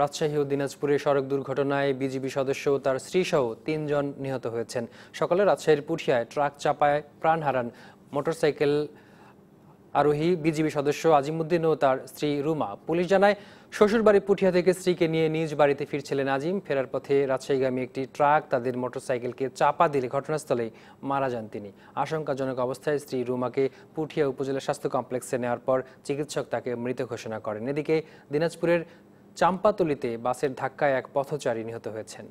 রাজশাহী ও দিনাজপুরে সড়ক দুর্ঘটনায় বিজিবি সদস্য ও তার স্ত্রীসহ তিনজন নিহত হয়েছেন সকালে রাজশাহীর পুঠিয়ায় ট্রাক চাপায় প্রাণ হারান মোটরসাইকেল আরোহী বিজিবি সদস্য আজিমুদ্দিন ও তার স্ত্রী রুমা পুলিশ জানায় শ্বশুরবাড়ি পুঠিয়া থেকে স্ত্রীকে নিয়ে নিজ বাড়িতে ফিরছিলেন আজিম ফেরার পথে রাজশাহীগামী একটি ট্রাক তাদের মোটরসাইকেলকে চাপা দিলে ঘটনাস্থলে মারা যান তিনি আশঙ্কাজনক অবস্থায় স্ত্রী রুমাকে পুঠিয়া উপজেলা স্বাস্থ্য কমপ্লেক্সে নেওয়ার পর চিকিৎসক তাকে মৃত ঘোষণা করেন এদিকে দিনাজপুরের চাম্পাতলিতে বাসের ধাক্কায় এক পথচারী নিহত হয়েছেন